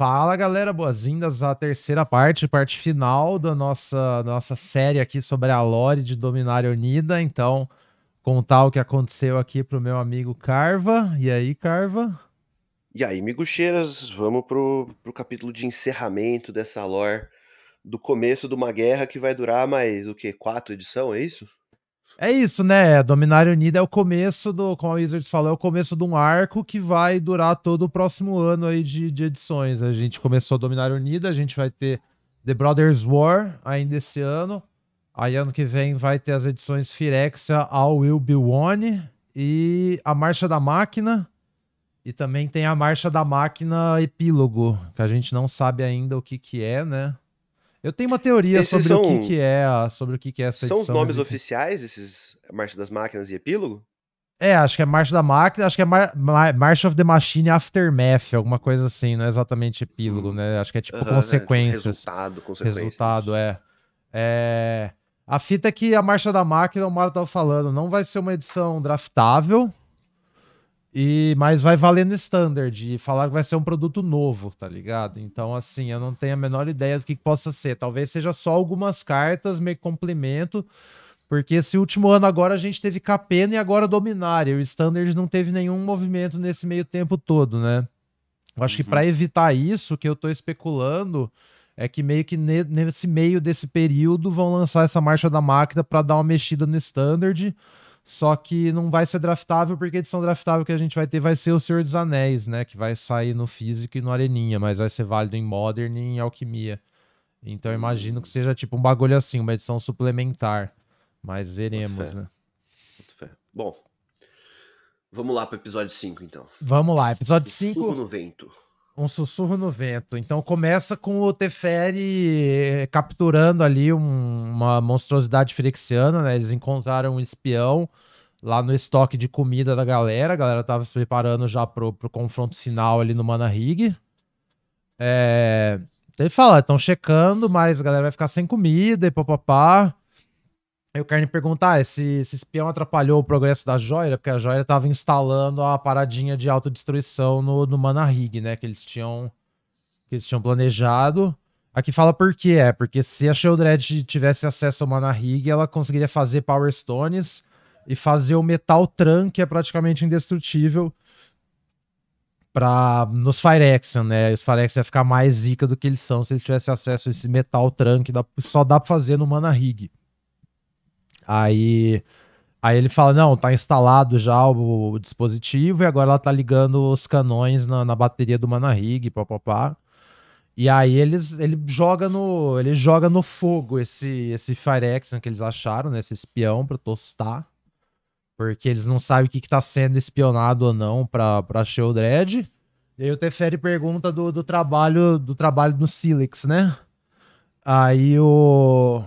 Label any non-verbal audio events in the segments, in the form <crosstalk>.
Fala galera, boas-vindas à terceira parte, parte final da nossa, nossa série aqui sobre a lore de Dominária Unida. Então, contar o que aconteceu aqui pro meu amigo Carva. E aí, Carva? E aí, miguxeiras, vamos pro, pro capítulo de encerramento dessa lore do começo de uma guerra que vai durar mais o que? Quatro edições? é isso? É isso, né? Dominário Unido é o começo do, como a Wizards falou, é o começo de um arco que vai durar todo o próximo ano aí de, de edições. A gente começou Dominário Unido, a gente vai ter The Brothers War ainda esse ano. Aí ano que vem vai ter as edições Firexia, All Will Be One e A Marcha da Máquina. E também tem a Marcha da Máquina Epílogo, que a gente não sabe ainda o que que é, né? Eu tenho uma teoria esses sobre são... o que, que é, sobre o que, que é essa São os nomes oficiais, esses Marcha das Máquinas e Epílogo? É, acho que é Marcha da Máquina, acho que é Mar Mar March of the Machine Aftermath, alguma coisa assim, não é exatamente epílogo, hum. né? Acho que é tipo uh -huh, né, tipo consequências. Resultado, consequências. Resultado, é. É. A fita é que a Marcha da Máquina, o Mário tava falando, não vai ser uma edição draftável, e, mas vai valendo standard e falar que vai ser um produto novo, tá ligado? Então, assim, eu não tenho a menor ideia do que, que possa ser. Talvez seja só algumas cartas, meio complemento, porque esse último ano agora a gente teve Capena e agora Dominária. o standard não teve nenhum movimento nesse meio tempo todo, né? Eu acho uhum. que para evitar isso, que eu tô especulando é que meio que nesse meio desse período vão lançar essa marcha da máquina para dar uma mexida no standard só que não vai ser draftável, porque a edição draftável que a gente vai ter vai ser o Senhor dos Anéis, né? Que vai sair no físico e no Areninha, mas vai ser válido em Modern e em Alquimia. Então imagino que seja tipo um bagulho assim, uma edição suplementar. Mas veremos, né? Muito fé. Bom, vamos lá para o episódio 5, então. Vamos lá, episódio 5. Cinco... no vento. Um sussurro no vento. Então começa com o Teferi eh, capturando ali um, uma monstruosidade frixiana, né? Eles encontraram um espião lá no estoque de comida da galera. A galera tava se preparando já pro, pro confronto final ali no rig. É... Ele fala, estão checando, mas a galera vai ficar sem comida e papapá. Aí o Kern pergunta: ah, esse, esse espião atrapalhou o progresso da joia? Porque a joia estava instalando a paradinha de autodestruição no, no Rig, né? Que eles tinham. Que eles tinham planejado. Aqui fala por quê. É, porque se a Sheldred tivesse acesso ao Rig, ela conseguiria fazer Power Stones e fazer o Metal Tran, que é praticamente indestrutível, pra, nos Firexion, né? Os Firexion ia ficar mais zica do que eles são se eles tivessem acesso a esse Metal Trunk, que só dá pra fazer no Rig. Aí, aí ele fala: não, tá instalado já o, o dispositivo e agora ela tá ligando os canões na, na bateria do Manarig, papapá. E aí eles, ele joga no ele joga no fogo esse esse Firex né, que eles acharam, né, esse espião para tostar. Porque eles não sabem o que, que tá sendo espionado ou não para para Sheldred. E aí o Teferi pergunta do, do trabalho do trabalho do Silix, né? Aí o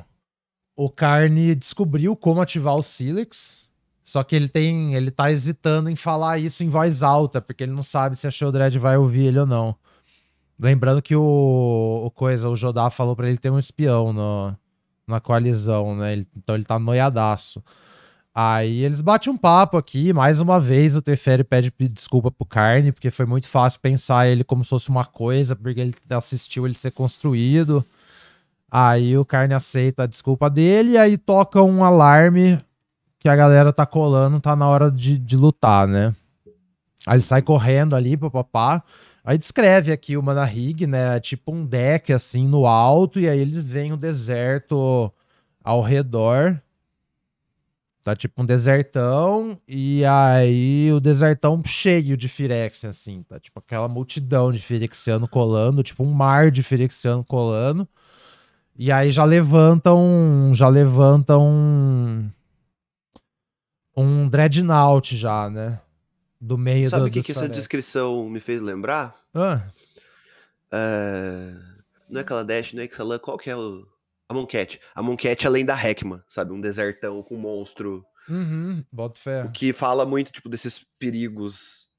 o Carne descobriu como ativar o Silix, só que ele tem, ele tá hesitando em falar isso em voz alta, porque ele não sabe se a Sheldred vai ouvir ele ou não. Lembrando que o, o coisa, o Jodá falou para ele ter um espião no, na coalizão, né? Ele, então ele tá noiadaço. Aí eles batem um papo aqui, mais uma vez o Teferi pede desculpa pro Carne, porque foi muito fácil pensar ele como se fosse uma coisa, porque ele assistiu ele ser construído. Aí o Carne aceita a desculpa dele e aí toca um alarme que a galera tá colando, tá na hora de, de lutar, né? Aí ele sai correndo ali, papapá. Aí descreve aqui o Manahig, né? Tipo um deck assim no alto, e aí eles veem o deserto ao redor. Tá tipo um desertão, e aí o desertão cheio de Firex, assim. Tá tipo aquela multidão de Firexiano colando, tipo um mar de Firexiano colando. E aí já levantam, já levantam um, um dreadnought já, né? Do meio Sabe o que, que essa descrição me fez lembrar? Ah. É... Não é Kaladesh, não é Ixalan, qual que é o... A Monquete. A Monquete é além da Heckman, sabe? Um desertão com um monstro. Uhum, bota fé. O que fala muito, tipo, desses perigos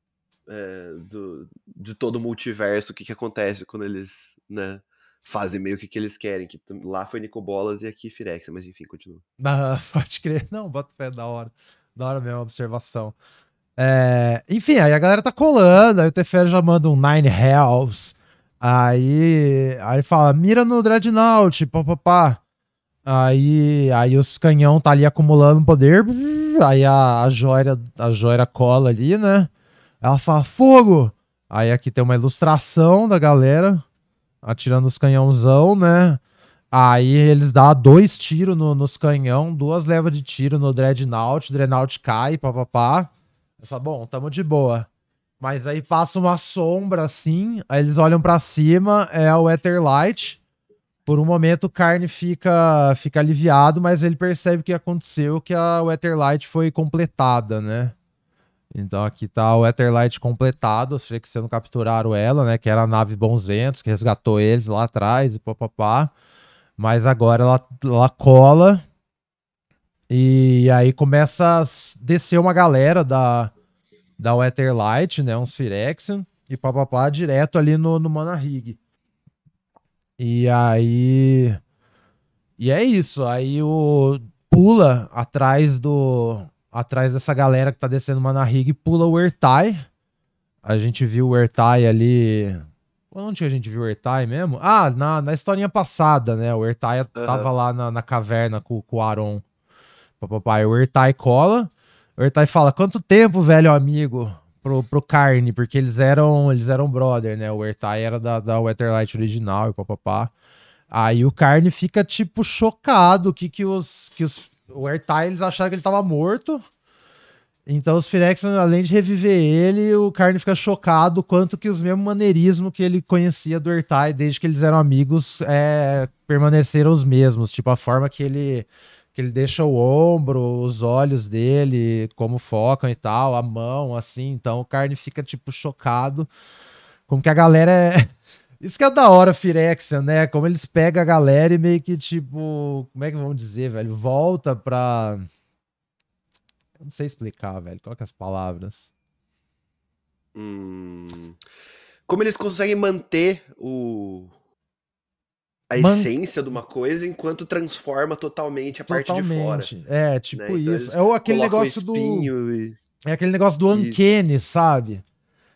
é, do, de todo o multiverso, o que que acontece quando eles, né? Fazer meio que que eles querem, que lá foi Nicobolas e aqui Firex, mas enfim, continua. Não, <laughs> ah, pode crer, não, bota fé, da hora, da hora mesmo a observação. É, enfim, aí a galera tá colando, aí o Tefera já manda um Nine Hells, aí, aí fala, mira no Dreadnought, pá. Aí, aí os canhão tá ali acumulando poder, aí a, a joia a joia cola ali, né? Ela fala, fogo! Aí aqui tem uma ilustração da galera, atirando os canhãozão, né? Aí eles dão dois tiros no, nos canhão, duas levas de tiro no Dreadnought, Dreadnought cai, papapá. Eu falo, bom, tamo de boa. Mas aí passa uma sombra assim, aí eles olham para cima, é o Etherlight. Por um momento o Carne fica, fica aliviado, mas ele percebe o que aconteceu, que a Etherlight foi completada, né? Então aqui tá o Etherlight completado, os não capturaram ela, né? Que era a nave Bonzentos, que resgatou eles lá atrás e papapá. Mas agora ela, ela cola e aí começa a descer uma galera da, da Etherlight, né? Uns Firexian e papapá direto ali no, no rig E aí... E é isso, aí o pula atrás do atrás dessa galera que tá descendo uma narriga e pula o Ertai. A gente viu o Ertai ali. Onde a gente viu o Ertai mesmo? Ah, na, na historinha passada, né? O Ertai uhum. tava lá na, na caverna com, com o Aron. Papai, o Ertai cola. O Ertai fala: quanto tempo, velho amigo? Pro, pro Carne, porque eles eram eles eram brother, né? O Ertai era da, da weatherlight original e papapá. Aí o Carne fica, tipo, chocado o que, que, os, que os o Ertai eles acharam que ele estava morto. Então os Firex, além de reviver ele, o Carne fica chocado quanto que os mesmos maneirismos que ele conhecia do Ertai desde que eles eram amigos é, permaneceram os mesmos. Tipo, a forma que ele, que ele deixa o ombro, os olhos dele, como focam e tal, a mão, assim. Então o Carne fica, tipo, chocado. Como que a galera é... Isso que é da hora Firexia, né? Como eles pegam a galera e meio que, tipo, como é que vamos dizer, velho? Volta pra. não sei explicar, velho. Qual que é as palavras? Hum... Como eles conseguem manter o. A Man... essência de uma coisa enquanto transforma totalmente a totalmente. parte de fora. É, né? tipo né? isso. Então é ou aquele negócio do. E... É aquele negócio do e... sabe?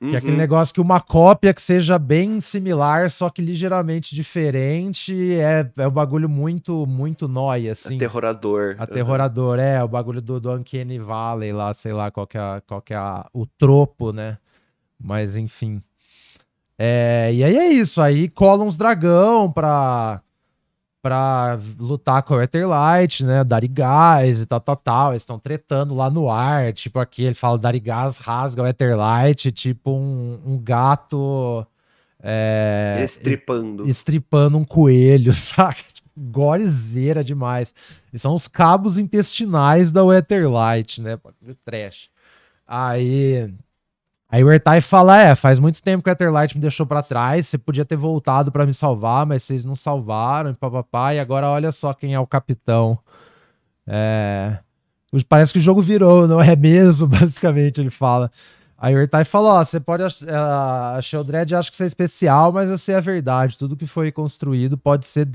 Uhum. Que é aquele uhum. negócio que uma cópia que seja bem similar, só que ligeiramente diferente, é, é um bagulho muito, muito nóia, assim. Aterrorador. Uhum. Aterrorador, uhum. é, o bagulho do, do Uncanny Valley lá, sei lá qual que é, qual que é o tropo, né? Mas enfim. É, e aí é isso, aí cola uns dragão pra para lutar com a Etherlight, né? Darigás e tal, tal, tal. Eles estão tretando lá no ar. Tipo, aqui ele fala Darigás rasga o Etherlight, tipo um, um gato. É, estripando. Estripando um coelho, <laughs> saca? Tipo, gorezeira demais. E são os cabos intestinais da Etherlight, né? Trash. Aí Aí o Ertai fala: é, faz muito tempo que o Etherlight me deixou para trás, você podia ter voltado para me salvar, mas vocês não salvaram, e papapá, e agora olha só quem é o capitão. É... Parece que o jogo virou, não é mesmo? <laughs> Basicamente, ele fala. Aí o Ertai fala: ó, você pode. Ach uh, ah, a Sheldred acha que você é especial, mas eu sei a verdade, tudo que foi construído pode ser,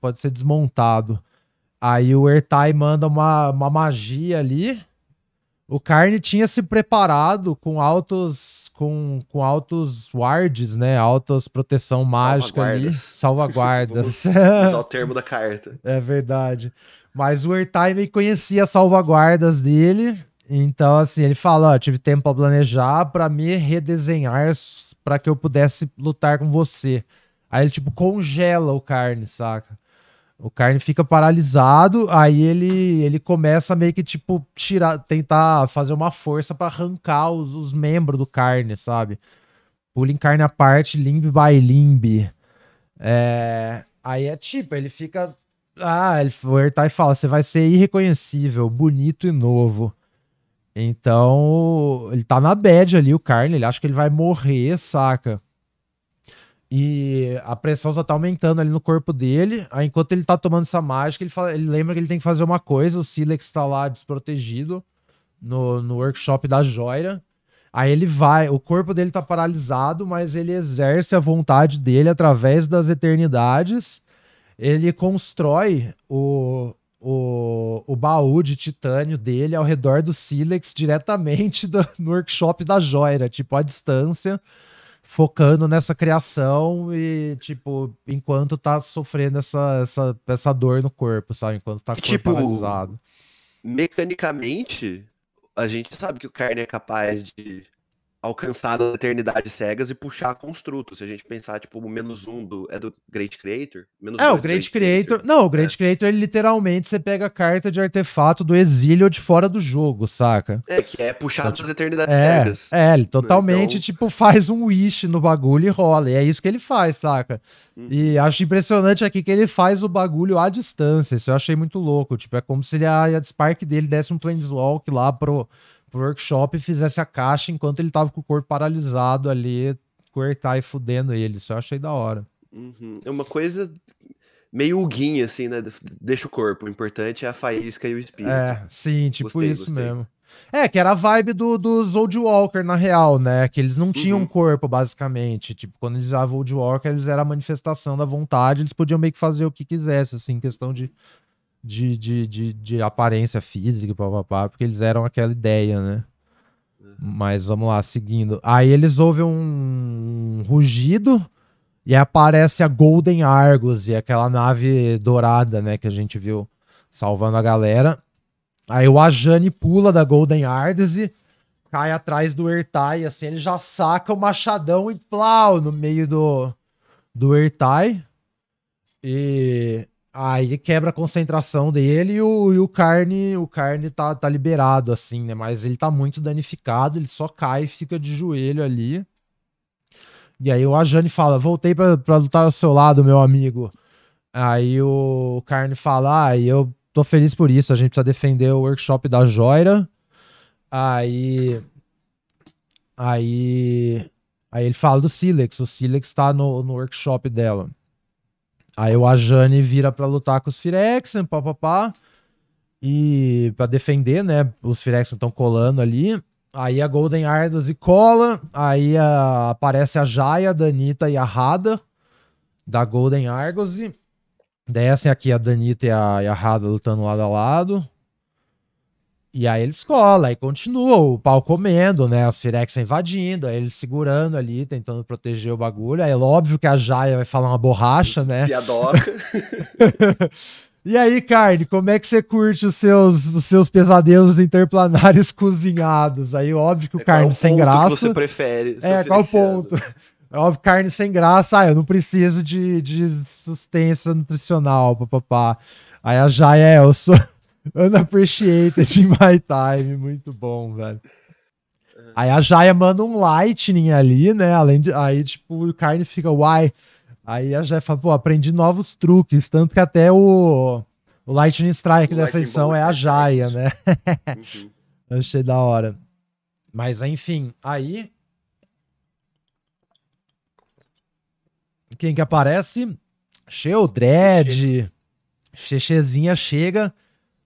pode ser desmontado. Aí o Ertai manda uma, uma magia ali o Carne tinha se preparado com altos com, com altos wards, né? Altas proteção mágica ali. Salvaguardas. Só <laughs> o termo da carta. É verdade. Mas o Airtime conhecia as salvaguardas dele. Então, assim, ele fala: Ó, tive tempo para planejar, para me redesenhar, para que eu pudesse lutar com você. Aí ele, tipo, congela o Carne, saca? O Carne fica paralisado, aí ele ele começa meio que tipo tirar, tentar fazer uma força para arrancar os, os membros do Carne, sabe? Pula carne à parte, limb by limb. É, aí é tipo, ele fica ah, ele flertar e fala: você vai ser irreconhecível, bonito e novo. Então, ele tá na bad ali, o Carne. Ele acha que ele vai morrer, saca? E a pressão só tá aumentando ali no corpo dele. Aí, enquanto ele tá tomando essa mágica, ele, fala, ele lembra que ele tem que fazer uma coisa. O Silex tá lá desprotegido no, no workshop da Joira. Aí ele vai, o corpo dele tá paralisado, mas ele exerce a vontade dele através das eternidades. Ele constrói o, o, o baú de titânio dele ao redor do Silex diretamente do, no workshop da Joira, tipo à distância focando nessa criação e, tipo, enquanto tá sofrendo essa, essa, essa dor no corpo, sabe? Enquanto tá tipo, paralisado. Mecanicamente, a gente sabe que o Carne é capaz de alcançar a eternidade cegas e puxar construto. Se a gente pensar, tipo, o menos um do, é do Great Creator? Menos é, o é Great, Great Creator. Creator. Não, o Great é. Creator, ele literalmente, você pega a carta de artefato do exílio de fora do jogo, saca? É, que é puxar então, eternidades é, cegas. É, ele então, totalmente, então... tipo, faz um wish no bagulho e rola. E é isso que ele faz, saca? E uhum. acho impressionante aqui que ele faz o bagulho à distância. Isso eu achei muito louco. Tipo, é como se ele, a, ah, a Spark dele desse um Planeswalk lá pro pro workshop e fizesse a caixa enquanto ele tava com o corpo paralisado ali, coertar e fudendo ele. Isso eu achei da hora. Uhum. É uma coisa meio uguinha, assim, né? Deixa o corpo. O importante é a faísca e o espírito. É, sim, tipo gostei, isso gostei. mesmo. É, que era a vibe do, dos Old Walker, na real, né? Que eles não tinham uhum. corpo, basicamente. Tipo, quando eles viravam Old Walker, eles eram a manifestação da vontade, eles podiam meio que fazer o que quisesse, assim, questão de de, de, de, de aparência física, papapá, porque eles eram aquela ideia, né? Uhum. Mas vamos lá, seguindo. Aí eles ouvem um rugido e aparece a Golden Argos e aquela nave dourada, né, que a gente viu salvando a galera. Aí o Ajani pula da Golden Argos cai atrás do Ertai, assim, ele já saca o machadão e plau no meio do, do Ertai. E Aí quebra a concentração dele e o, e o carne, o carne tá, tá liberado, assim, né? Mas ele tá muito danificado, ele só cai e fica de joelho ali. E aí o Ajani fala: Voltei pra, lutar ao seu lado, meu amigo. Aí o Carne fala: Ah, eu tô feliz por isso, a gente precisa defender o workshop da Joira. Aí. Aí. Aí ele fala do Silex, o Silex tá no, no workshop dela. Aí o Ajane vira para lutar com os Firexen, papapá. E para defender, né? Os Firexen estão colando ali. Aí a Golden Ardas e cola. Aí a... aparece a Jaya, a Danita e a Rada da Golden Argosy. Descem aqui a Danita e a, e a Rada lutando lado a lado. E aí eles colam, aí continua o pau comendo, né? Os Firex invadindo, aí eles segurando ali, tentando proteger o bagulho. Aí é óbvio que a Jaya vai falar uma borracha, né? Piadoca. <laughs> e aí, Carne, como é que você curte os seus, os seus pesadelos interplanários <laughs> cozinhados? Aí, óbvio que o é, carne é sem graça. Que você prefere? É, qual ponto? <laughs> É óbvio, carne sem graça, ah, eu não preciso de, de sustência nutricional, papapá. Aí a Jaya é, eu sou. Unappreciated in my time. Muito bom, velho. É. Aí a Jaya manda um lightning ali, né? Além de, aí, tipo, o Carne fica, uai. Aí a Jaya fala, pô, aprendi novos truques. Tanto que até o, o Lightning Strike o dessa lightning edição é a é Jaya, né? Uhum. <laughs> Achei da hora. Mas, enfim, aí. Quem que aparece? Cheio Dread. Chechezinha chega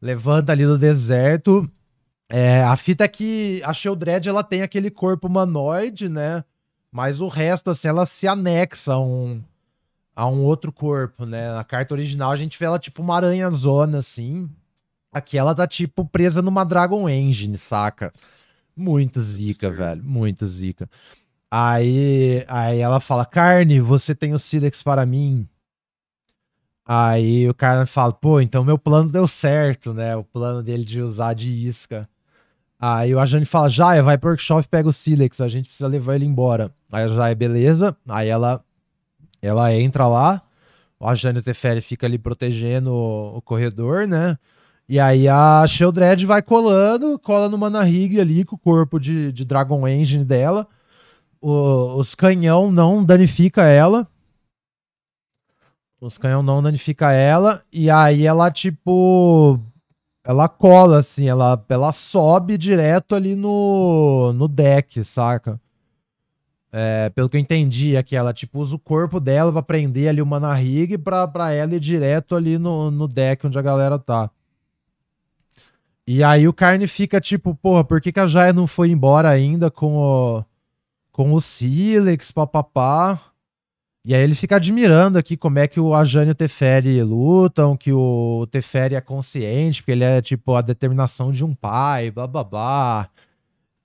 levanta ali do deserto. É, a fita é que a Sheldred, ela tem aquele corpo humanoide, né? Mas o resto, assim, ela se anexa a um, a um outro corpo, né? Na carta original a gente vê ela tipo uma aranha zona, assim. Aqui ela tá tipo presa numa Dragon Engine, saca? Muito zica, velho. Muito zica. Aí, aí ela fala: Carne, você tem o Silex para mim. Aí o cara fala, pô, então meu plano deu certo, né? O plano dele de usar de isca. Aí o Ajane fala, Jaya, vai pro workshop pega o Silex, a gente precisa levar ele embora. Aí a Jaya, beleza. Aí ela, ela entra lá, o Ajane e o Teferi fica ali protegendo o, o, corredor, né? E aí a Sheldred vai colando, cola no Manahig ali com o corpo de, de Dragon Engine dela. O, os canhão não danifica ela. Os canhão não danifica ela. E aí ela, tipo. Ela cola, assim. Ela, ela sobe direto ali no, no deck, saca? É, pelo que eu entendi, é que ela tipo, usa o corpo dela pra prender ali o mana rig pra, pra ela ir direto ali no, no deck onde a galera tá. E aí o Carne fica tipo, porra, por que, que a Jaya não foi embora ainda com o, com o Silex, papapá? E aí ele fica admirando aqui como é que o Ajane e o Teferi lutam, que o Teferi é consciente, porque ele é tipo a determinação de um pai, blá blá blá.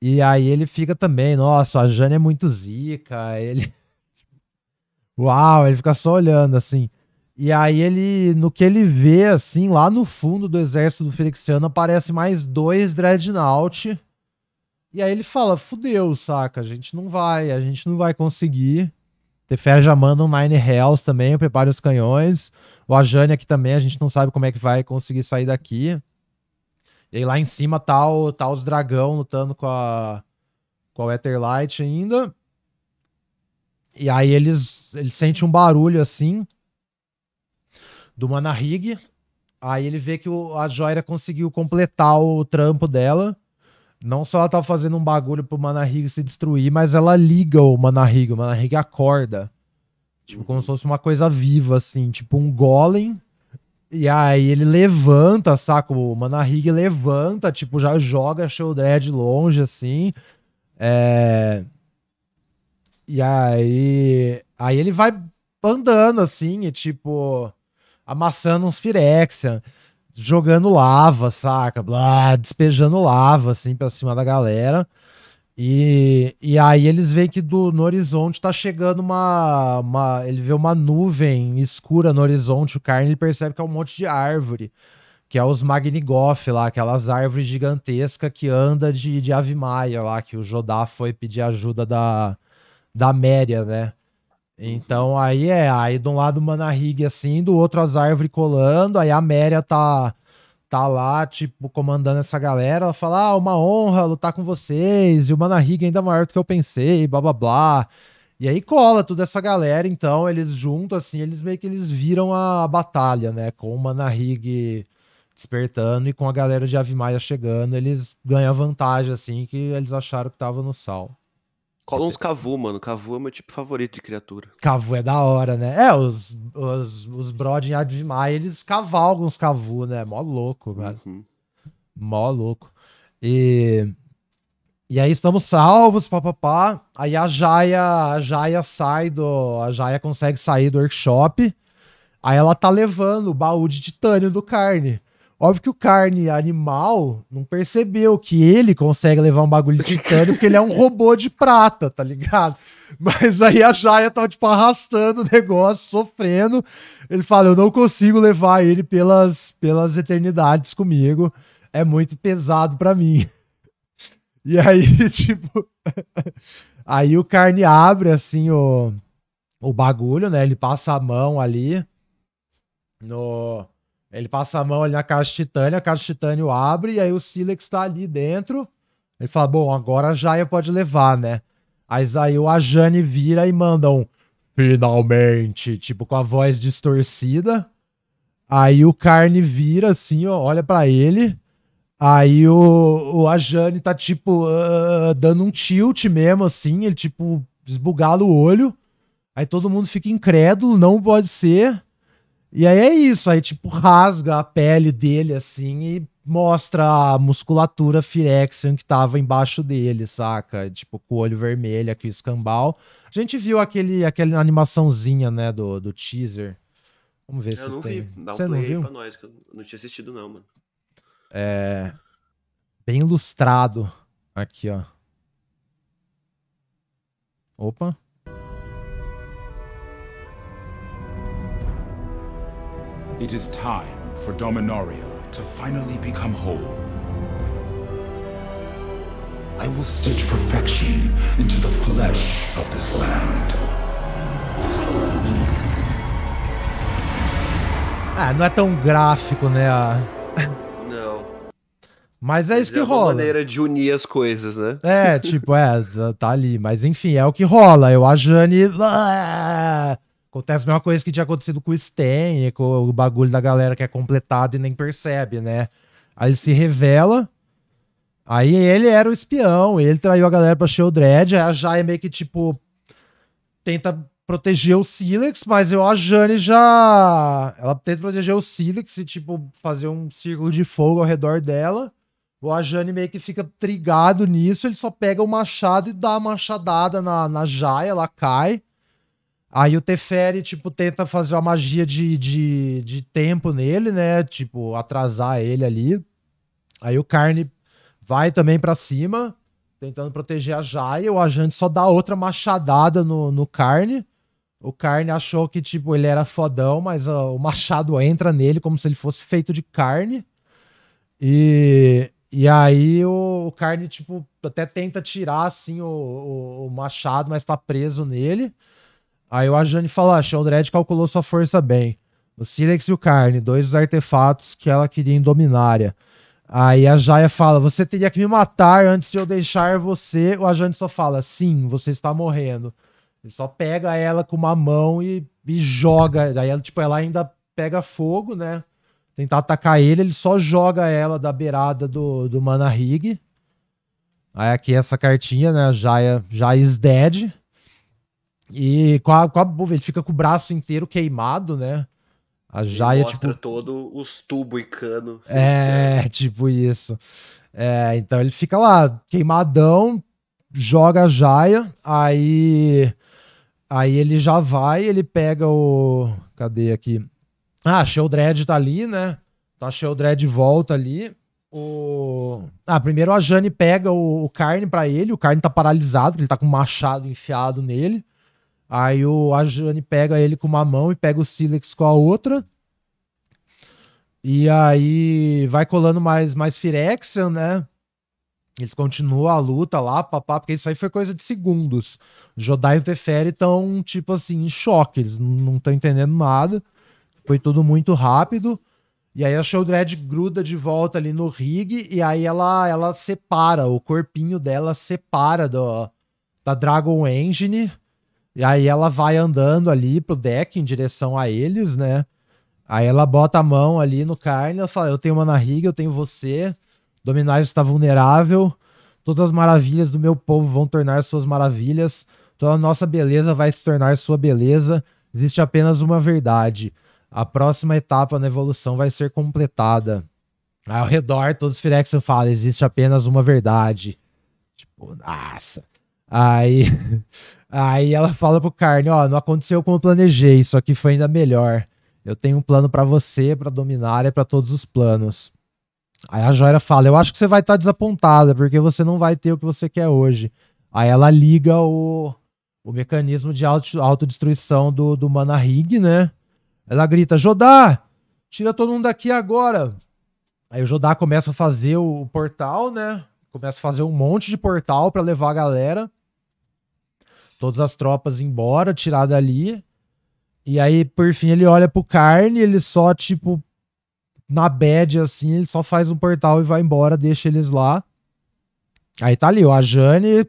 E aí ele fica também, nossa, a Ajane é muito zica, ele. <laughs> Uau, ele fica só olhando assim. E aí ele, no que ele vê, assim, lá no fundo do exército do Felixiano, aparece mais dois Dreadnought. E aí ele fala, fudeu, saca, a gente não vai, a gente não vai conseguir. Tefé já manda um Nine Hells também, prepare os canhões. O Ajani aqui também, a gente não sabe como é que vai conseguir sair daqui. E aí lá em cima tá, o, tá os dragão lutando com a com o Etherlight ainda. E aí eles, eles sente um barulho assim do Manarig. Aí ele vê que o, a Joira conseguiu completar o trampo dela. Não só ela tá fazendo um bagulho pro Manarig se destruir, mas ela liga o Manarig, o Manarig acorda. Tipo, como uhum. se fosse uma coisa viva, assim, tipo um golem. E aí ele levanta, saca? O Manarig levanta, tipo, já joga Shieldred longe, assim. É... E aí... Aí ele vai andando, assim, e tipo... Amassando uns Phyrexian jogando lava, saca? Blá, despejando lava, assim, pra cima da galera. E, e aí eles veem que do, no horizonte tá chegando uma, uma. Ele vê uma nuvem escura no horizonte, o Carne ele percebe que é um monte de árvore. Que é os Magnigoff lá, aquelas árvores gigantescas que anda de, de Ave Maia lá, que o Jodá foi pedir ajuda da, da Méria, né? Então aí é, aí de um lado o Manarig assim, do outro as árvores colando, aí a Méria tá tá lá, tipo, comandando essa galera, ela fala: "Ah, uma honra lutar com vocês". E o Manarig ainda maior do que eu pensei, blá blá blá. E aí cola toda essa galera, então eles juntos assim, eles meio que eles viram a, a batalha, né, com o Manarig despertando e com a galera de Avimaia chegando, eles ganham vantagem assim que eles acharam que tava no sal. Cola uns Cavu, mano. Cavu é meu tipo favorito de criatura. Cavu é da hora, né? É, os, os, os Brod em Admai, eles cavalgam os Cavu, né? Mó louco, cara. Uhum. Mó louco. E. E aí estamos salvos, papapá. Aí a Jaya, a Jaya sai do. A Jaya consegue sair do workshop. Aí ela tá levando o baú de titânio do carne. Óbvio que o carne animal não percebeu que ele consegue levar um bagulho de <laughs> titânio porque ele é um robô de prata, tá ligado? Mas aí a Jaya tava, tipo, arrastando o negócio, sofrendo. Ele fala: Eu não consigo levar ele pelas, pelas eternidades comigo. É muito pesado para mim. E aí, <laughs> tipo. aí o carne abre, assim, o, o bagulho, né? Ele passa a mão ali no ele passa a mão ali na caixa de titânio, a caixa de titânio abre e aí o Silex tá ali dentro. Ele fala: Bom, agora a Jaya pode levar, né? Aí o a Jane vira e manda um finalmente, tipo com a voz distorcida. Aí o Carne vira assim, ó, olha para ele. Aí o, o a Jane tá tipo uh, dando um tilt mesmo assim, ele tipo esbugala o olho. Aí todo mundo fica incrédulo, não pode ser. E aí é isso, aí tipo rasga a pele dele assim e mostra a musculatura Firexian que tava embaixo dele, saca? Tipo, com o olho vermelho aqui, o escambau. A gente viu aquele, aquela animaçãozinha, né, do, do teaser. Vamos ver eu se não tem. Vi. Dá Você um não viu? pra nós, que eu não tinha assistido não, mano. É... Bem ilustrado. Aqui, ó. Opa. It is time for Dominaria to finally become whole. I will stitch perfection into the flesh of this land. Ah, não é tão gráfico, né? Ah. Não. Mas é isso que rola. É uma maneira de unir as coisas, né? É, tipo, é, tá ali. Mas enfim, é o que rola. Eu, a Jane. Ah! Acontece a mesma coisa que tinha acontecido com o Stan, com o bagulho da galera que é completado e nem percebe, né? Aí ele se revela. Aí ele era o espião, ele traiu a galera pra Dread. aí a Jaya meio que, tipo, tenta proteger o Silex, mas eu, a Jane já... Ela tenta proteger o Silex e, tipo, fazer um círculo de fogo ao redor dela. O Ajani meio que fica trigado nisso, ele só pega o machado e dá uma machadada na, na Jaya, ela cai. Aí o Teferi, tipo, tenta fazer uma magia de, de, de tempo nele, né? Tipo, atrasar ele ali. Aí o Carne vai também para cima, tentando proteger a Jaya. O Ajante só dá outra machadada no, no Carne. O Carne achou que, tipo, ele era fodão, mas o machado entra nele como se ele fosse feito de carne. E, e aí o, o Carne, tipo, até tenta tirar, assim, o, o, o machado, mas tá preso nele. Aí o Ajani fala, ah, Sheldred calculou sua força bem. O Silex e o Carne, dois dos artefatos que ela queria em Dominária. Aí a Jaya fala, você teria que me matar antes de eu deixar você. O Ajani só fala, sim, você está morrendo. Ele só pega ela com uma mão e, e joga. Daí ela, tipo, ela ainda pega fogo, né? Tentar atacar ele, ele só joga ela da beirada do, do Mana rig. Aí aqui essa cartinha, né? Jaya, Jaya is dead. E com a, com a buva, ele fica com o braço inteiro queimado, né? A jaia, mostra tipo... todo os tubo e cano. É, <laughs> tipo isso. É, então ele fica lá, queimadão, joga a jaia, aí... Aí ele já vai, ele pega o... Cadê aqui? Ah, Sheldred tá ali, né? Então a Sheldred volta ali. O... Ah, primeiro a Jane pega o, o Carne para ele, o Carne tá paralisado, ele tá com um machado enfiado nele. Aí o, a Jane pega ele com uma mão e pega o Silex com a outra. E aí vai colando mais, mais Firexion né? Eles continuam a luta lá, papá, porque isso aí foi coisa de segundos. Jodai e o Teferi estão, tipo assim, em choque, eles não estão entendendo nada. Foi tudo muito rápido. E aí a Showdred gruda de volta ali no rig, e aí ela, ela separa, o corpinho dela separa do, da Dragon Engine. E aí ela vai andando ali pro deck em direção a eles, né? Aí ela bota a mão ali no carne, ela fala: Eu tenho uma narriga, eu tenho você, Dominário está vulnerável, todas as maravilhas do meu povo vão tornar suas maravilhas, toda nossa beleza vai se tornar sua beleza. Existe apenas uma verdade. A próxima etapa na evolução vai ser completada. Aí ao redor, todos os Firexan falam: existe apenas uma verdade. Tipo, nossa. Aí, <laughs> aí ela fala pro Carne, ó, não aconteceu como planejei, isso aqui foi ainda melhor. Eu tenho um plano para você, para e para todos os planos. Aí a Joia fala, eu acho que você vai estar tá desapontada, porque você não vai ter o que você quer hoje. Aí ela liga o, o mecanismo de auto, autodestruição do, do Manahig, né? Ela grita, Jodá, tira todo mundo daqui agora. Aí o Jodá começa a fazer o, o portal, né? Começa a fazer um monte de portal para levar a galera todas as tropas embora, tirar dali. E aí, por fim, ele olha pro carne, ele só, tipo, na bad, assim, ele só faz um portal e vai embora, deixa eles lá. Aí tá ali, ó, a Jane,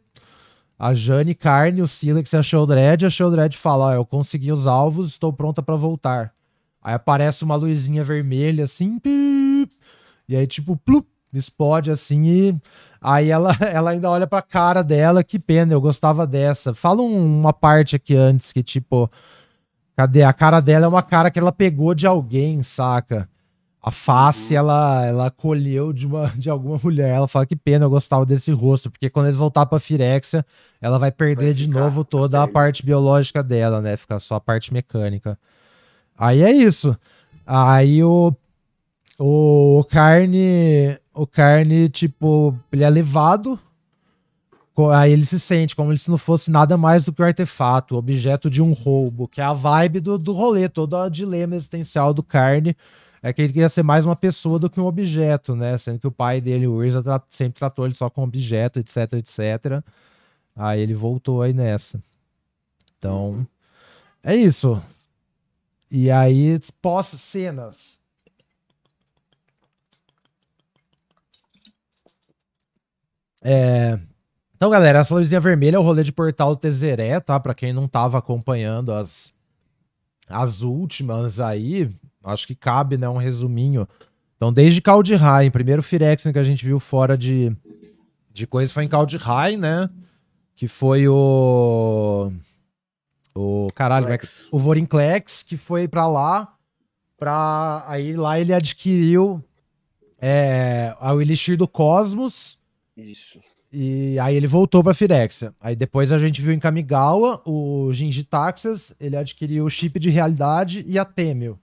a Jane, Carne, o Silex e a Sheldred. A Sheldred fala, ó, eu consegui os alvos, estou pronta para voltar. Aí aparece uma luzinha vermelha, assim, pip, e aí, tipo, plup, explode assim e aí ela, <laughs> ela ainda olha pra cara dela, que pena, eu gostava dessa. Fala um, uma parte aqui antes que tipo, cadê? A cara dela é uma cara que ela pegou de alguém, saca? A face uhum. ela ela colheu de uma <laughs> de alguma mulher. Ela fala que pena, eu gostava desse rosto, porque quando eles voltar para Firexia, ela vai perder vai de novo toda a parte biológica dela, né? Fica só a parte mecânica. Aí é isso. Aí o o carne o Carne, tipo, ele é levado. Aí ele se sente como se não fosse nada mais do que um artefato, objeto de um roubo, que é a vibe do, do rolê, todo o dilema existencial do Carne. É que ele queria ser mais uma pessoa do que um objeto, né? Sendo que o pai dele, o Urza, sempre tratou ele só como objeto, etc, etc. Aí ele voltou aí nessa. Então, é isso. E aí, pós-cenas É... Então, galera, essa luzinha vermelha é o rolê de portal Tezeré, tá? Pra quem não tava acompanhando as, as últimas aí, acho que cabe, né, um resuminho. Então, desde Kaldheim, primeiro Firexen né, que a gente viu fora de, de coisa foi em Kaldheim, né? Que foi o... O... Caralho, é Clex. o Vorinclex, que foi pra lá, pra... Aí lá ele adquiriu é, o Elixir do Cosmos, isso. E aí ele voltou para Firexia. Aí depois a gente viu em Kamigawa, o Jinji Taxas, ele adquiriu o chip de realidade e a Temil.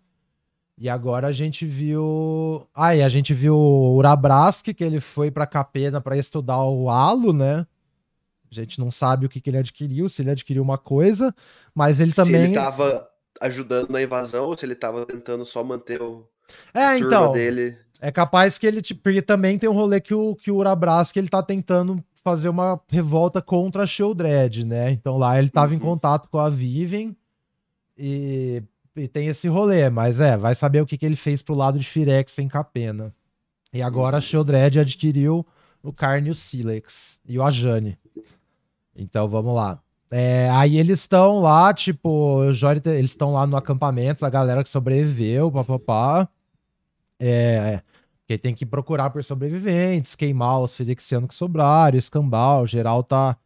E agora a gente viu, ah, e a gente viu o Urabraski, que ele foi para Capena para estudar o Halo, né? A gente não sabe o que, que ele adquiriu, se ele adquiriu uma coisa, mas ele também se ele tava ajudando na invasão ou se ele tava tentando só manter o é, então, dele. É capaz que ele. Porque também tem um rolê que o, que o Urabras que ele tá tentando fazer uma revolta contra a Sheldred, né? Então lá ele tava uhum. em contato com a Vivian e, e, tem esse rolê, mas é, vai saber o que, que ele fez pro lado de Firex sem Capena. E agora a uhum. Sheldred adquiriu o Carne e o Silex e o Ajane. Então vamos lá. É, aí eles estão lá, tipo, Jory, eles estão lá no acampamento, a galera que sobreviveu, papapá. É, é. que tem que procurar por sobreviventes, queimar os felixianos que sobraram, escambau, geral tá,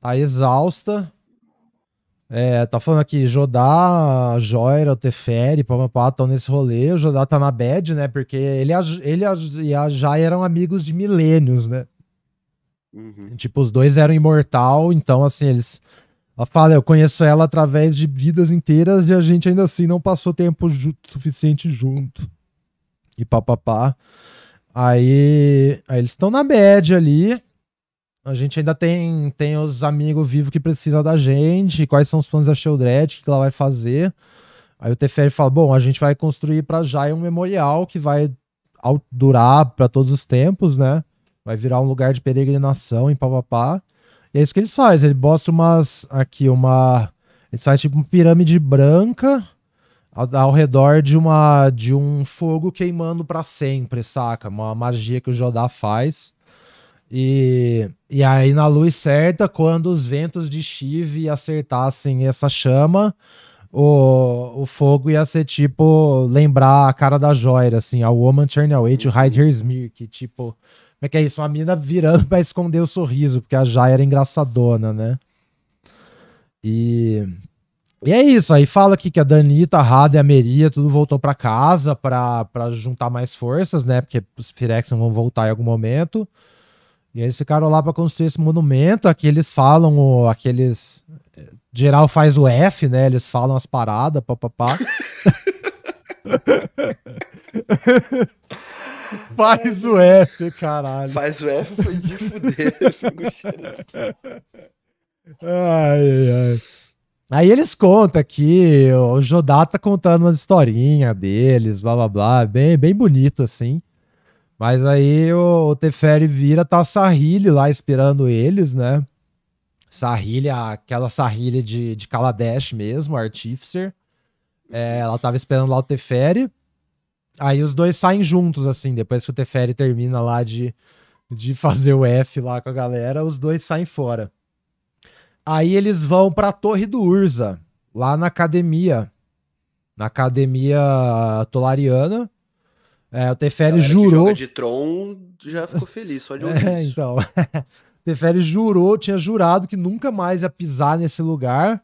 tá exausta. É, tá falando aqui, Jodá, Joira, Teferi, papapá, estão nesse rolê. O Jodá tá na bad, né? Porque ele, ele e a Jai eram amigos de milênios, né? Uhum. Tipo, os dois eram imortal, então assim, eles. Ela fala, eu conheço ela através de vidas inteiras e a gente ainda assim não passou tempo ju suficiente junto e papapá. Aí, aí eles estão na bad ali. A gente ainda tem, tem os amigos vivos que precisam da gente. Quais são os planos da Sheldred? O que ela vai fazer? Aí o Teferi fala: Bom, a gente vai construir para Jai um memorial que vai durar para todos os tempos, né? Vai virar um lugar de peregrinação em papapá. E é isso que eles fazem. Ele bosta umas. Aqui, uma. Eles fazem tipo uma pirâmide branca ao, redor de, uma, de um fogo queimando para sempre, saca? Uma magia que o Jodá faz. E, e aí, na luz certa, quando os ventos de Shiv acertassem essa chama, o, o fogo ia ser tipo lembrar a cara da Joira, assim, a woman turn away to hide her smear, que tipo, como é que é isso? Uma mina virando <laughs> pra esconder o sorriso, porque a Jai era engraçadona, né? E, e é isso, aí fala aqui que a Danita, a Rada e a Meria, tudo voltou para casa para juntar mais forças, né? Porque os Firex vão voltar em algum momento. E eles ficaram lá para construir esse monumento. Aqui eles falam, o, aqueles. Eh, geral faz o F, né? Eles falam as paradas, papapá. <laughs> faz o F, caralho. Faz o F foi de fuder. <laughs> ai, ai. Aí eles contam aqui, o Jodá tá contando umas historinhas deles, blá blá blá, bem, bem bonito assim. Mas aí o, o Teferi vira, tá a Sahili lá esperando eles, né? Sahili, aquela Sahili de, de Kaladesh mesmo, Artificer. É, ela tava esperando lá o Teferi. Aí os dois saem juntos, assim, depois que o Teferi termina lá de, de fazer o F lá com a galera, os dois saem fora. Aí eles vão para a Torre do Urza, lá na academia, na academia tolariana. É, o Teferi jurou. de Tron já ficou feliz só de <laughs> é, ouvir. é, isso. então. <laughs> Teferi jurou, tinha jurado que nunca mais ia pisar nesse lugar.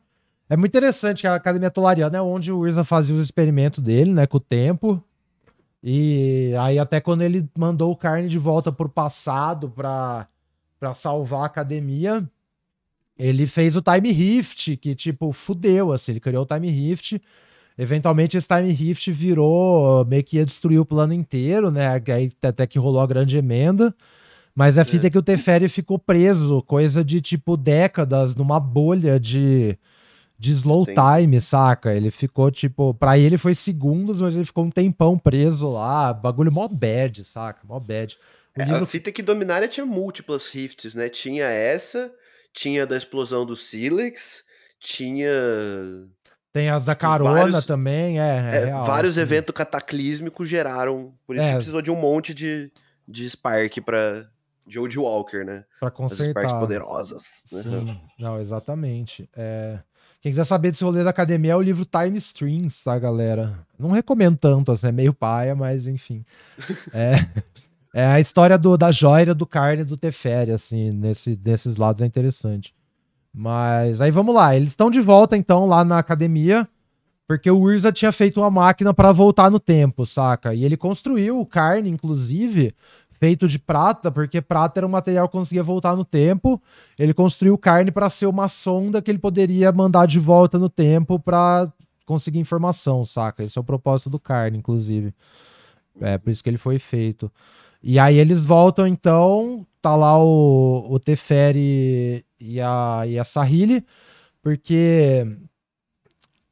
É muito interessante que a Academia Tolariana é onde o Urza fazia os experimentos dele, né, com o tempo. E aí até quando ele mandou o Carne de volta pro passado para pra salvar a Academia, ele fez o Time Rift, que, tipo, fudeu, assim, ele criou o Time Rift. Eventualmente, esse Time Rift virou, meio que ia destruir o plano inteiro, né? Aí até que rolou a grande emenda. Mas a é é. fita é que o Teferi ficou preso, coisa de, tipo, décadas, numa bolha de, de slow time, saca? Ele ficou, tipo, pra ele foi segundos, mas ele ficou um tempão preso lá. Bagulho mó bad, saca? Mó bad. O é, livro... A fita que Dominária tinha múltiplas rifts, né? Tinha essa tinha da explosão do Silex, tinha. Tem as da carona vários, também, é. é, é real, vários assim. eventos cataclísmicos geraram. Por isso é. que precisou de um monte de, de Spark para de Old Walker, né? Para consertar. As Sparks poderosas. Né? Sim, né? não, exatamente. É. Quem quiser saber desse rolê da academia é o livro Time Streams, tá, galera? Não recomendo tanto, assim, é meio paia, mas enfim. É. <laughs> É a história do, da joia, do carne do Teferi, assim, nesse, nesses lados é interessante. Mas aí vamos lá. Eles estão de volta, então, lá na academia. Porque o Urza tinha feito uma máquina para voltar no tempo, saca? E ele construiu o carne, inclusive, feito de prata, porque prata era um material que conseguia voltar no tempo. Ele construiu carne para ser uma sonda que ele poderia mandar de volta no tempo para conseguir informação, saca? Esse é o propósito do carne, inclusive. É por isso que ele foi feito. E aí eles voltam, então, tá lá o, o Teferi e a, e a Sahili, porque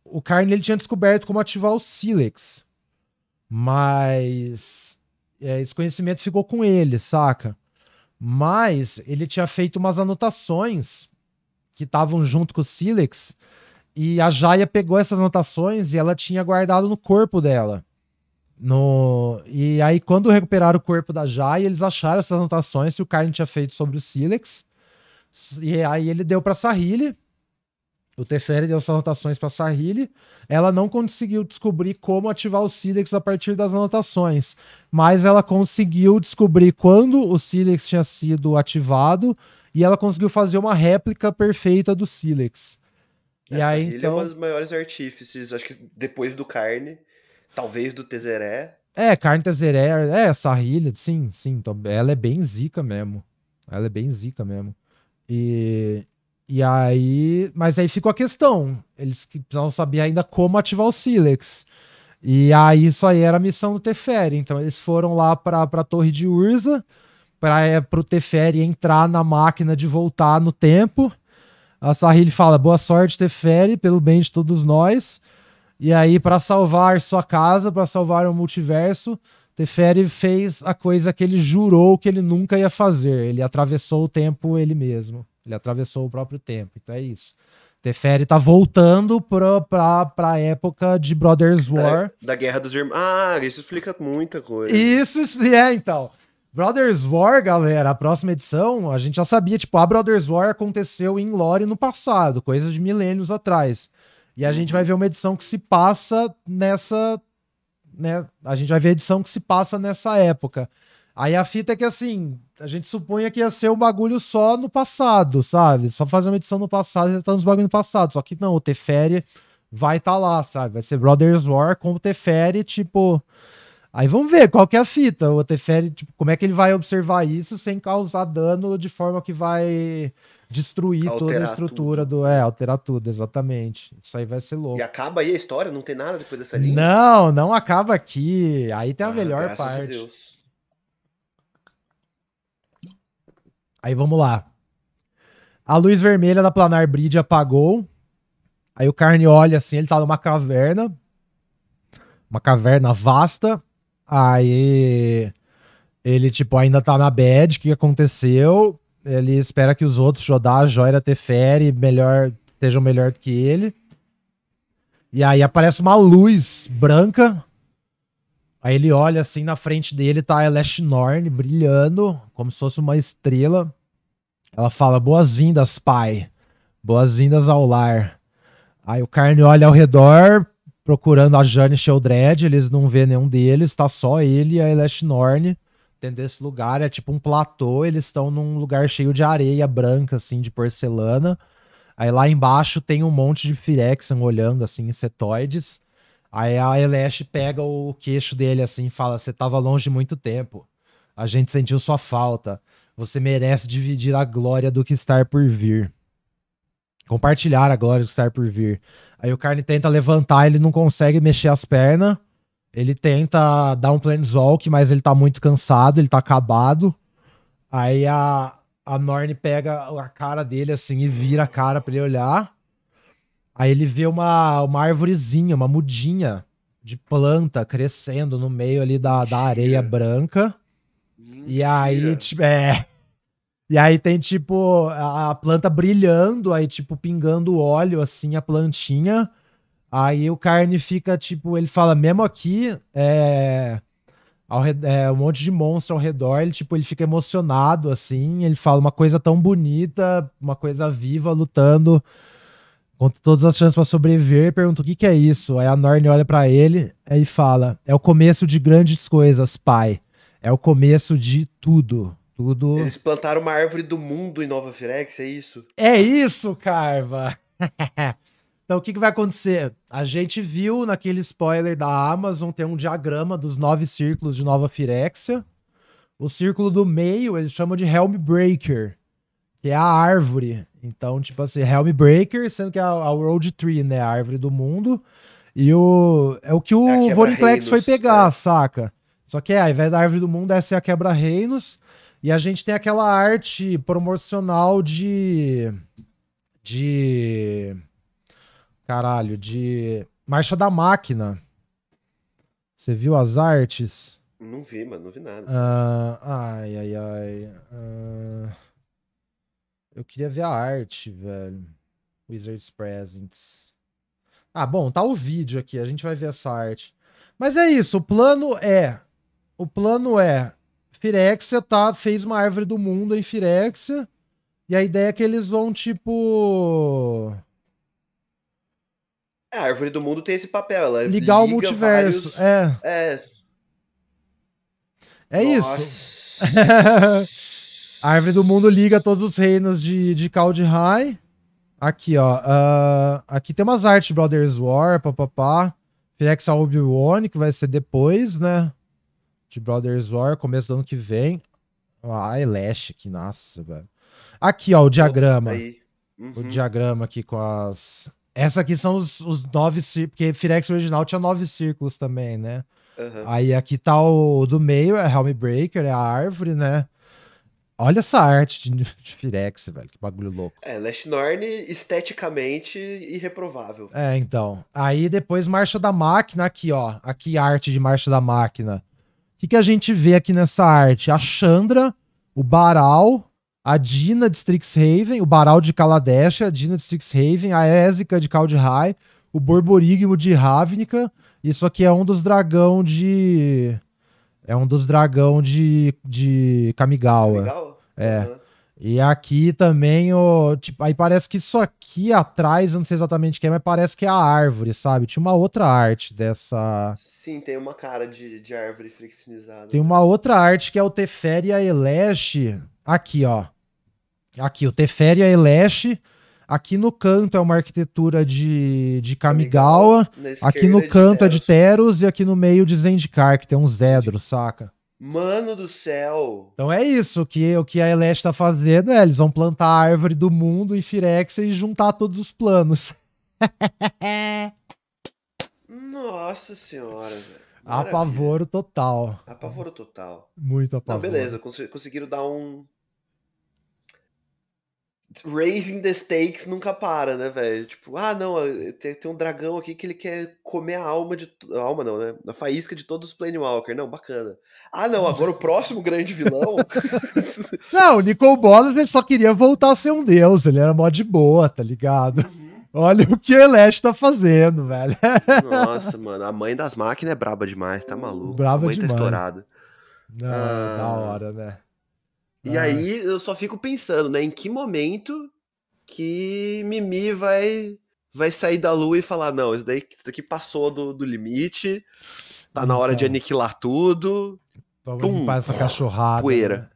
o Karn ele tinha descoberto como ativar o Silex, mas é, esse conhecimento ficou com ele, saca? Mas ele tinha feito umas anotações que estavam junto com o Silex, e a Jaya pegou essas anotações e ela tinha guardado no corpo dela. No... E aí, quando recuperaram o corpo da Jai, eles acharam essas anotações que o Carne tinha feito sobre o Silex. E aí ele deu para Sahili. O Teferi deu essas anotações para Sahili. Ela não conseguiu descobrir como ativar o Silex a partir das anotações, mas ela conseguiu descobrir quando o Silex tinha sido ativado e ela conseguiu fazer uma réplica perfeita do Silex. E aí, ele é então... é um dos maiores artífices, acho que depois do Carne. Talvez do Tezeré. É, carne Tezeré, é, sarrilha, sim, sim. Ela é bem zica mesmo. Ela é bem zica mesmo. E, e aí. Mas aí ficou a questão. Eles precisavam saber ainda como ativar o Silex. E aí isso aí era a missão do Teferi. Então eles foram lá pra, pra Torre de Urza para é, pro Teferi entrar na máquina de voltar no tempo. A Sahili fala: boa sorte, Teferi, pelo bem de todos nós. E aí, para salvar sua casa, para salvar o multiverso, Teferi fez a coisa que ele jurou que ele nunca ia fazer. Ele atravessou o tempo ele mesmo. Ele atravessou o próprio tempo. Então é isso. Teferi tá voltando pra, pra, pra época de Brothers War. Da, da Guerra dos Irmãos. Ah, isso explica muita coisa. Isso, é, então. Brothers War, galera, a próxima edição, a gente já sabia, tipo, a Brothers War aconteceu em Lore no passado, coisas de milênios atrás. E a gente vai ver uma edição que se passa nessa. Né? A gente vai ver a edição que se passa nessa época. Aí a fita é que assim, a gente supunha que ia ser um bagulho só no passado, sabe? Só fazer uma edição no passado e tá nos bagulhos no passado. Só que não, o Teferi vai estar tá lá, sabe? Vai ser Brothers War com o Teferi, tipo. Aí vamos ver qual que é a fita. O Teferi, tipo, como é que ele vai observar isso sem causar dano de forma que vai destruir alterar toda a estrutura tudo. do. É, alterar tudo, exatamente. Isso aí vai ser louco. E acaba aí a história? Não tem nada depois dessa linha? Não, não acaba aqui. Aí tem a ah, melhor parte. A Deus. Aí vamos lá. A luz vermelha da planar bridge apagou. Aí o Carne olha assim, ele tá numa caverna. Uma caverna vasta. Aí ele, tipo, ainda tá na bed, o que aconteceu? Ele espera que os outros, Jodá, Joira, Teferi, melhor, estejam melhor do que ele. E aí aparece uma luz branca. Aí ele olha assim na frente dele, tá a Lash Norn brilhando, como se fosse uma estrela. Ela fala: Boas-vindas, pai. Boas-vindas ao lar. Aí o Carne olha ao redor, procurando a Jane Sheldred, eles não vê nenhum deles, tá só ele e a Elash Norn entender esse lugar. É tipo um platô, eles estão num lugar cheio de areia branca, assim, de porcelana. Aí lá embaixo tem um monte de firex olhando, assim, insetoides. Aí a Elesh pega o queixo dele, assim, e fala: Você tava longe muito tempo. A gente sentiu sua falta. Você merece dividir a glória do que estar por vir. Compartilhar a glória do que estar por vir. Aí o Carne tenta levantar, ele não consegue mexer as pernas. Ele tenta dar um Planeswalk, mas ele tá muito cansado, ele tá acabado. Aí a, a Norne pega a cara dele assim e vira a cara pra ele olhar. Aí ele vê uma, uma árvorezinha, uma mudinha de planta crescendo no meio ali da, da areia branca. Mentira. E aí, tipo, é. E aí tem, tipo, a planta brilhando, aí, tipo, pingando óleo, assim, a plantinha. Aí o Carne fica, tipo, ele fala, mesmo aqui, é, ao, é, um monte de monstro ao redor, ele, tipo, ele fica emocionado, assim, ele fala uma coisa tão bonita, uma coisa viva, lutando contra todas as chances para sobreviver, pergunta o que que é isso? Aí a Norne olha para ele e fala, é o começo de grandes coisas, pai. É o começo de tudo. Tudo... Eles plantaram uma árvore do mundo em Nova Firex, é isso? É isso, Carva! <laughs> Então, o que, que vai acontecer? A gente viu naquele spoiler da Amazon ter um diagrama dos nove círculos de Nova Firexia. O círculo do meio eles chamam de Helm Breaker, que é a árvore. Então, tipo assim, Helm Breaker, sendo que é a, a World Tree, né? A árvore do mundo. E o. É o que o é Vorinclex foi é. pegar, é. saca? Só que é, ao invés da árvore do mundo, essa é a quebra-reinos. E a gente tem aquela arte promocional de. de Caralho, de Marcha da Máquina. Você viu as artes? Não vi, mano, não vi nada. Uh, ai, ai, ai. Uh, eu queria ver a arte, velho. Wizards Presents. Ah, bom, tá o vídeo aqui, a gente vai ver essa arte. Mas é isso, o plano é. O plano é. Firexia tá, fez uma árvore do mundo em Firexia. E a ideia é que eles vão, tipo. É, a árvore do mundo tem esse papel, ela ligar o multiverso. Vários... É. É, é isso. <laughs> a árvore do mundo liga todos os reinos de, de Kaldheim. Aqui, ó. Uh, aqui tem umas artes Brothers War, papapá. Flex One que vai ser depois, né? De Brothers War, começo do ano que vem. Ah, Elash, que nossa, velho. Aqui, ó, o diagrama. Uhum. O diagrama aqui com as essa aqui são os, os nove círculos, porque Firex original tinha nove círculos também, né? Uhum. Aí aqui tá o do meio, é Helm Breaker, é a árvore, né? Olha essa arte de, de Firex, velho, que bagulho louco. É, Last Norn esteticamente irreprovável. É, então. Aí depois Marcha da Máquina, aqui, ó. Aqui arte de Marcha da Máquina. O que, que a gente vê aqui nessa arte? A Chandra, o Baral, a Dina de Strixhaven, o Baral de Kaladesh, a Dina de Strixhaven, a Ézica de Kaldheim, o Borborigmo de Ravnica. Isso aqui é um dos dragão de... É um dos dragão de, de Kamigawa. Kamigawa? É. Uhum. E aqui também, o, tipo, aí parece que isso aqui atrás, eu não sei exatamente o que é, mas parece que é a árvore, sabe? Tinha uma outra arte dessa. Sim, tem uma cara de, de árvore friccionizada. Tem né? uma outra arte que é o Teferia Eleste. Eleche. Aqui, ó. Aqui, o Teferi a é Eleche. Aqui no canto é uma arquitetura de, de Kamigawa. É aqui no canto é de Teros e aqui no meio de Zendikar, que tem um Zedro, saca? Mano do céu! Então é isso, que o que a Eleste tá fazendo é, eles vão plantar a árvore do mundo em Firexia e juntar todos os planos. Nossa senhora, velho. Apavoro total. Apavoro total. Muito apavoro. Não, beleza, conseguiram dar um raising the stakes nunca para, né, velho? Tipo, ah, não, eh, tem, tem, um dragão aqui que ele quer comer a alma de. A alma não, né? A faísca de todos os Planewalker. Não, bacana. Ah, não, agora o próximo grande vilão. <laughs> não, o Nicole Bolas ele só queria voltar a ser um deus. Ele era mó de boa, tá ligado? Uhum. Olha o que o Eleste tá fazendo, velho. Nossa, mano, a mãe das máquinas é braba demais, tá maluco? Braba a mãe tá demais. tá estourada. É ah... da hora, né? E ah. aí eu só fico pensando, né, em que momento que Mimi vai vai sair da lua e falar, não, isso, daí, isso daqui passou do, do limite, tá na hora de então. aniquilar tudo. Vamos Pum, limpar essa cachorrada. Poeira. Né?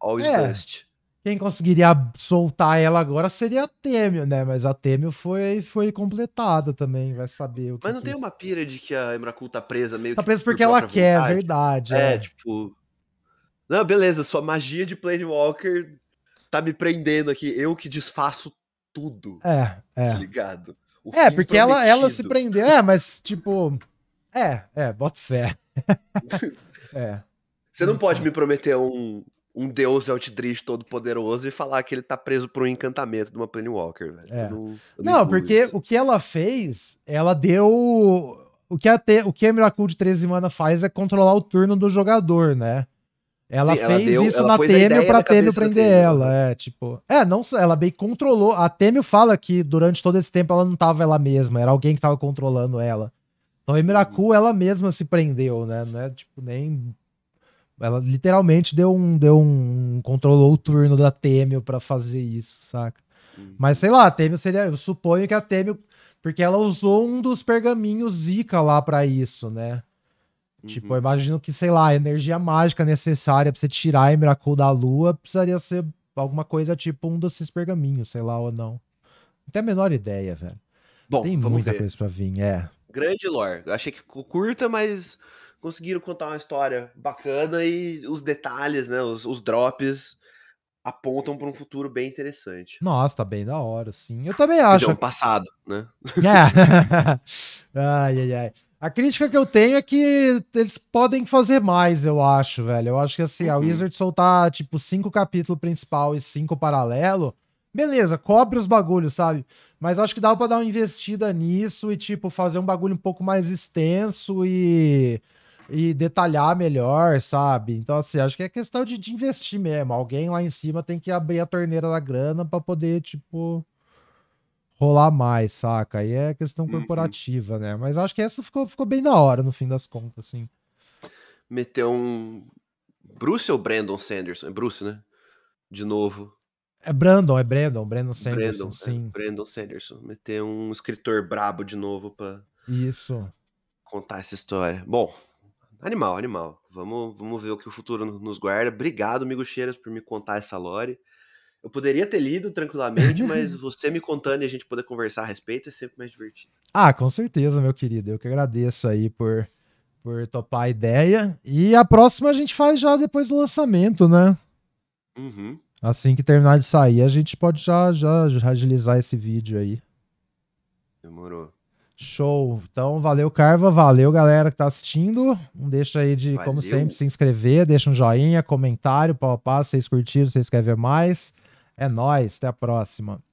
All é. dust. Quem conseguiria soltar ela agora seria a Temio, né? Mas a Temio foi, foi completada também, vai saber o que. Mas não que... tem uma pira de que a Emrakul tá presa meio tá que. Tá presa porque por ela quer, é vontade. verdade. É, é, tipo. Não, beleza, sua magia de Planewalker tá me prendendo aqui. Eu que desfaço tudo. É, é. Tá ligado? O é, porque ela, ela se prendeu. É, mas tipo. É, é, bota fé. <laughs> é. Você não pode me prometer um, um deus Eldritch todo poderoso e falar que ele tá preso por um encantamento de uma Planewalker, velho. É. Eu não, eu não, não porque isso. o que ela fez, ela deu. O que a, o que a Miracle de 13 Mana faz é controlar o turno do jogador, né? Ela Sim, fez ela deu, isso ela na Têmio pra Têmio prender ela. Né? É, tipo. É, não, ela bem controlou. A Têmio fala que durante todo esse tempo ela não tava ela mesma, era alguém que tava controlando ela. Então a Emiraku, uhum. ela mesma se prendeu, né? Não é, tipo, nem. Ela literalmente deu um. Deu um. controlou o turno da Têmio pra fazer isso, saca? Uhum. Mas sei lá, a Têmio seria. Eu suponho que a Têmio. Porque ela usou um dos pergaminhos Zika lá para isso, né? Tipo, uhum. eu imagino que, sei lá, a energia mágica necessária pra você tirar Emrakul da lua precisaria ser alguma coisa tipo um desses pergaminhos, sei lá, ou não. Não a menor ideia, velho. Bom, Tem muita ver. coisa pra vir, é. Grande lore. Eu achei que ficou curta, mas conseguiram contar uma história bacana e os detalhes, né, os, os drops apontam para um futuro bem interessante. Nossa, tá bem da hora, sim. Eu também acho. um passado, né? <laughs> É. <laughs> ai, ai, ai. A crítica que eu tenho é que eles podem fazer mais, eu acho, velho. Eu acho que assim, uhum. a Wizard soltar, tipo, cinco capítulos principal e cinco paralelo, beleza, cobre os bagulhos, sabe? Mas eu acho que dá pra dar uma investida nisso e, tipo, fazer um bagulho um pouco mais extenso e, e detalhar melhor, sabe? Então, assim, acho que é questão de, de investir mesmo. Alguém lá em cima tem que abrir a torneira da grana pra poder, tipo, rolar mais, saca? Aí é questão uhum. corporativa, uhum. né? Mas acho que essa ficou, ficou bem da hora, no fim das contas, assim. Meteu um. Bruce ou Brandon Sanderson? É Bruce, né? De novo. É Brandon, é Brandon, Brandon Sanderson, Brandon, é, sim. É Brandon Sanderson. Meter um escritor brabo de novo pra. Isso. Contar essa história. Bom, animal, animal. Vamos, vamos ver o que o futuro nos guarda. Obrigado, amigo Cheiras, por me contar essa lore. Eu poderia ter lido tranquilamente, mas <laughs> você me contando e a gente poder conversar a respeito é sempre mais divertido. Ah, com certeza, meu querido. Eu que agradeço aí por, por topar a ideia. E a próxima a gente faz já depois do lançamento, né? Uhum. Assim que terminar de sair, a gente pode já, já, já agilizar esse vídeo aí. Demorou. Show. Então, valeu, Carva. Valeu, galera que tá assistindo. Não deixa aí de, valeu. como sempre, se inscrever, deixa um joinha, comentário, papapá. Se vocês curtiram, se vocês querem ver mais. É nós, até a próxima.